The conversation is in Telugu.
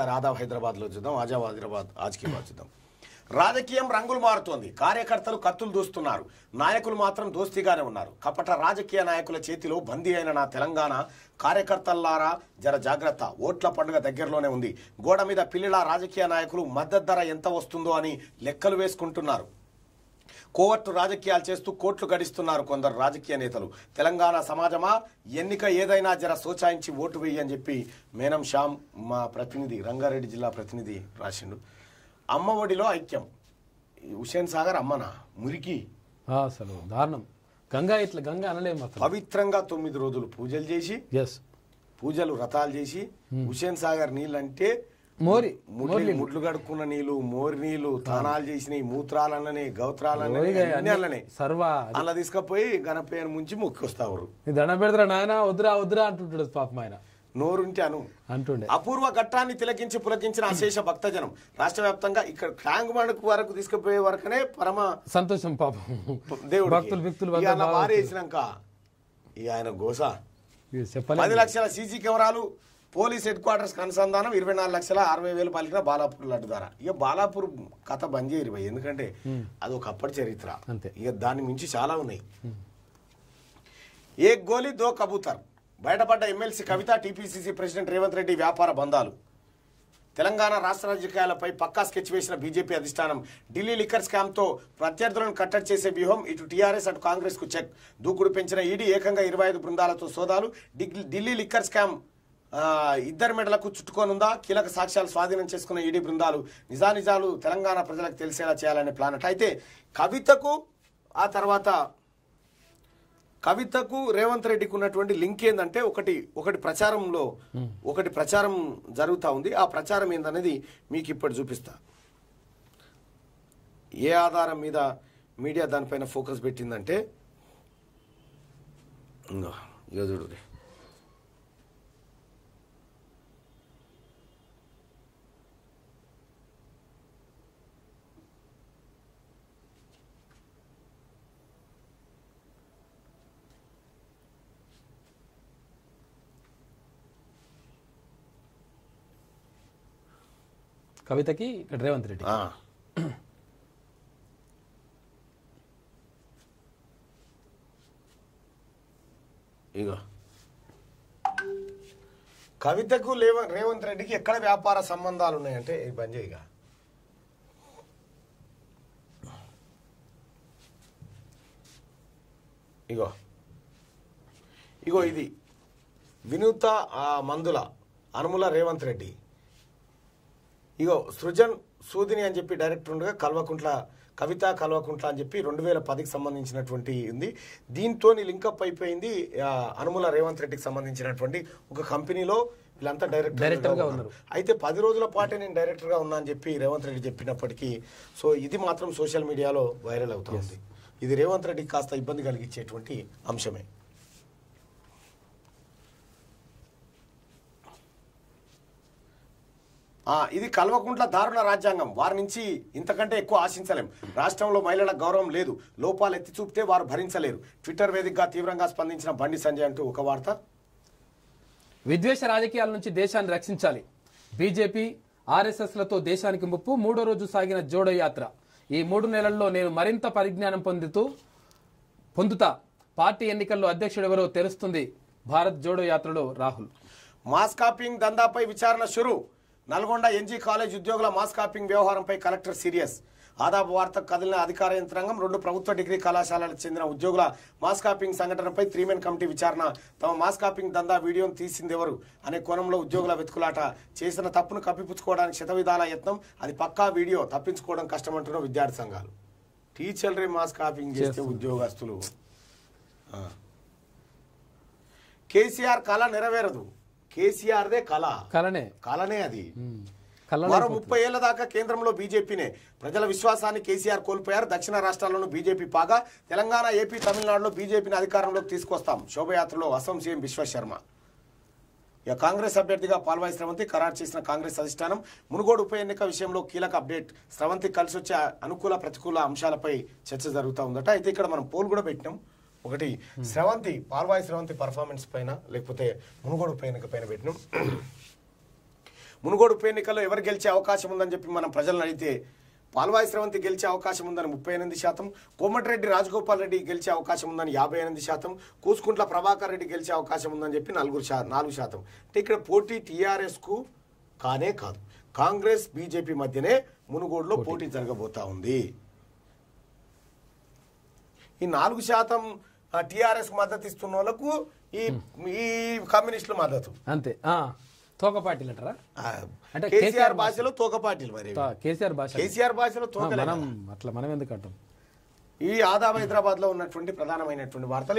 ఒకసారి ఆదావ్ హైదరాబాద్లో చూద్దాం ఆజావ్ హైదరాబాద్ ఆజ్కి చూద్దాం రాజకీయం రంగులు మారుతోంది కార్యకర్తలు కత్తులు దూస్తున్నారు నాయకులు మాత్రం దోస్తిగానే ఉన్నారు కపట రాజకీయ నాయకుల చేతిలో బందీ అయిన నా తెలంగాణ కార్యకర్తల్లారా జర జాగ్రత్త ఓట్ల పండుగ దగ్గరలోనే ఉంది గోడ మీద పిల్లిలా రాజకీయ నాయకులు మద్దతు ధర ఎంత వస్తుందో అని లెక్కలు వేసుకుంటున్నారు కోవర్టు రాజకీయాలు చేస్తూ కోట్లు గడిస్తున్నారు కొందరు రాజకీయ నేతలు తెలంగాణ సమాజమా ఎన్నిక ఏదైనా జర సోచాయించి ఓటు వేయి అని చెప్పి మేనం శ్యామ్ మా ప్రతినిధి రంగారెడ్డి జిల్లా ప్రతినిధి రాసిండు అమ్మ ఒడిలో ఐక్యం హుషేన్ సాగర్ అమ్మనా మురికి అసలు దారుణం గంగా ఇట్లా గంగా అనలేము పవిత్రంగా తొమ్మిది రోజులు పూజలు చేసి ఎస్ పూజలు వ్రతాలు చేసి hmm. హుషేన్ సాగర్ నీళ్ళంటే మోరి ముడ్లు కడుక్కున్న నీళ్లు మోరి నీళ్లు తానాలు చేసినవి మూత్రాలనే గౌత్రాలనే సర్వ అలా తీసుకపోయి గణపయ్యను ముంచి మొక్కొస్తావు దండం పెడతారా నాయన వద్దురా వద్దురా అంటుంటాడు పాపం ఆయన నోరుంటే అను అంటుండే అపూర్వ ఘట్టాన్ని తిలకించి పులకించిన అశేష భక్తజనం రాష్ట్ర వ్యాప్తంగా ఇక్కడ ట్యాంగ్ మండకు వరకు తీసుకుపోయే వరకనే పరమ సంతోషం పాపం దేవుడు భక్తులు మారేసినాక వారేసినాక ఆయన గోస పది లక్షల సీసీ కెమెరాలు పోలీస్ హెడ్ క్వార్టర్స్ అనుసంధానం ఇరవై నాలుగు లక్షల అరవై వేలు పలికిన బాలాపూర్ లడ్డు ద్వారా ఇక బాలాపూర్ కథ బంద్ చేయరిపోయి ఎందుకంటే అది ఒకప్పటి చరిత్ర ఇక దాని మించి చాలా ఉన్నాయి ఏ గోలీ దో కబూతర్ బయటపడ్డ MLC Kavitha TPCC president Revanth Reddy వ్యాపార బంధాలు తెలంగాణ రాష్ట్ర రాజకీయాలపై పక్కా స్కెచ్ వేసిన బీజేపీ అధిష్టానం ఢిల్లీ లిక్కర్ స్కామ్తో ప్రత్యర్థులను కట్టడి చేసే వ్యూహం ఇటు టీఆర్ఎస్ అటు కాంగ్రెస్కు చెక్ దూకుడు పెంచిన ఈడీ ఏకంగా ఇరవై ఐదు బృందాలతో సోదాలు ఢిల్లీ లిక్కర్ స్కామ్ ఇద్దరి మెడలకు చుట్టుకోనుందా కీలక సాక్ష్యాలు స్వాధీనం చేసుకున్న ఈడీ బృందాలు నిజానిజాలు తెలంగాణ ప్రజలకు తెలిసేలా చేయాలనే ప్లాన్ అయితే కవితకు ఆ తర్వాత కవితకు రేవంత్ రెడ్డికి ఉన్నటువంటి లింక్ ఏంటంటే ఒకటి ఒకటి ప్రచారంలో ఒకటి ప్రచారం జరుగుతూ ఉంది ఆ ప్రచారం ఏందనేది మీకు ఇప్పుడు చూపిస్తా ఏ ఆధారం మీద మీడియా దానిపైన ఫోకస్ పెట్టిందంటే యోధుడు కవితకి ఇక్కడ రేవంత్ రెడ్డి ఇగో కవితకు లేవ రేవంత్ రెడ్డికి ఎక్కడ వ్యాపార సంబంధాలు ఉన్నాయంటే బంద్ ఇక ఇగో ఇగో ఇది వినూత మందుల అనుముల రేవంత్ రెడ్డి ఇగో సృజన్ సూదిని అని చెప్పి డైరెక్టర్ ఉండగా కల్వకుంట్ల కవిత కల్వకుంట్ల అని చెప్పి రెండు వేల పదికి సంబంధించినటువంటి ఉంది దీంతో లింకప్ అయిపోయింది అనుముల రేవంత్ రెడ్డికి సంబంధించినటువంటి ఒక కంపెనీలో వీళ్ళంతా డైరెక్టర్గా ఉన్నారు అయితే పది రోజుల పాటే నేను డైరెక్టర్గా ఉన్నా అని చెప్పి రేవంత్ రెడ్డి చెప్పినప్పటికీ సో ఇది మాత్రం సోషల్ మీడియాలో వైరల్ అవుతుంది ఇది రేవంత్ రెడ్డికి కాస్త ఇబ్బంది కలిగించేటువంటి అంశమే ఇది కల్వకుంట్ల దారుణ రాజ్యాంగం వారి నుంచి ఇంతకంటే ఎక్కువ ఆశించలేం రాష్ట్రంలో మహిళల గౌరవం లేదు లోపాలు ఎత్తి చూపితే వారు భరించలేరు ట్విట్టర్ వేదికగా తీవ్రంగా స్పందించిన బండి సంజయ్ అంటూ ఒక వార్త విద్వేష రాజకీయాల నుంచి దేశాన్ని రక్షించాలి బీజేపీ ఆర్ఎస్ఎస్లతో దేశానికి ముప్పు మూడో రోజు సాగిన జోడో యాత్ర ఈ మూడు నెలల్లో నేను మరింత పరిజ్ఞానం పొందుతూ పొందుతా పార్టీ ఎన్నికల్లో అధ్యక్షుడు ఎవరో తెలుస్తుంది భారత్ జోడో యాత్రలో రాహుల్ మాస్ కాపింగ్ దందాపై విచారణ షురూ నల్గొండ ఎన్జీ కాలేజ్ ఉద్యోగుల మాస్ కాపింగ్ వ్యవహారంపై కలెక్టర్ సీరియస్ ఆదాపు వార్తకు కదిలిన అధికార యంత్రాంగం రెండు ప్రభుత్వ డిగ్రీ కళాశాలలకు చెందిన ఉద్యోగుల మాస్ కాపింగ్ సంఘటనపై త్రీమెన్ కమిటీ విచారణ తమ మాస్ కాపింగ్ దందా వీడియోను తీసిందెవరు అనే కోణంలో ఉద్యోగుల వెతుకులాట చేసిన తప్పును కప్పిపుచ్చుకోవడానికి శతవిధాల యత్నం అది పక్కా వీడియో తప్పించుకోవడం కష్టమంటున్న విద్యార్థి సంఘాలు టీచర్లే మాస్ కాపింగ్ చేస్తే ఉద్యోగస్తులు కేసీఆర్ కళ నెరవేరదు కేసీఆర్దే కళ కళనే కళనే అది మరో ముప్పై ఏళ్ల దాకా కేంద్రంలో బీజేపీనే ప్రజల విశ్వాసాన్ని కేసీఆర్ కోల్పోయారు దక్షిణ రాష్ట్రాల్లోనూ బీజేపీ పాగా తెలంగాణ ఏపీ తమిళనాడులో బీజేపీని అధికారంలోకి తీసుకొస్తాం శోభయాత్రలో అసోం సీఎం విశ్వశర్మ ఇక కాంగ్రెస్ అభ్యర్థిగా పాల్వాయి స్రవంతి ఖరారు చేసిన కాంగ్రెస్ అధిష్టానం మునుగోడు ఉప ఎన్నిక విషయంలో కీలక అప్డేట్ స్రవంతి కలిసి వచ్చే అనుకూల ప్రతికూల అంశాలపై చర్చ జరుగుతూ ఉందట అయితే ఇక్కడ మనం పోల్ కూడా పెట్టినాం ఒకటి శ్రవంతి పార్వాయి శ్రవంతి పర్ఫార్మెన్స్ పైన లేకపోతే మునుగోడు పైన పైన పెట్టిన మునుగోడు ఉప ఎన్నికల్లో ఎవరు గెలిచే అవకాశం ఉందని చెప్పి మనం ప్రజలను అడిగితే పాల్వాయి శ్రవంతి గెలిచే అవకాశం ఉందని ముప్పై ఎనిమిది శాతం కోమటిరెడ్డి రాజగోపాల్ రెడ్డి గెలిచే అవకాశం ఉందని యాభై ఎనిమిది శాతం కూసుకుంట్ల ప్రభాకర్ రెడ్డి గెలిచే అవకాశం ఉందని చెప్పి నలుగురు శా నాలుగు శాతం అంటే ఇక్కడ పోటీ టీఆర్ఎస్కు కానే కాదు కాంగ్రెస్ బీజేపీ మధ్యనే మునుగోడులో పోటీ జరగబోతా ఉంది ఈ నాలుగు శాతం టిఆర్ఎస్ మద్దతు ఇస్తున్న వాళ్ళకు ఈ ఈ కమ్యూనిస్టుల మద్దతు అంతే తోకపాటీలు అంటారా అంటే కేసీఆర్ భాషలో తోకపాటీలు మరి కేసీఆర్ భాష కేసీఆర్ భాషలో తోక మనం అట్లా మనం ఎందుకు అంటాం ఈ ఆదాబ్ హైదరాబాద్ లో ఉన్నటువంటి ప్రధానమైనటువంటి వార్తలు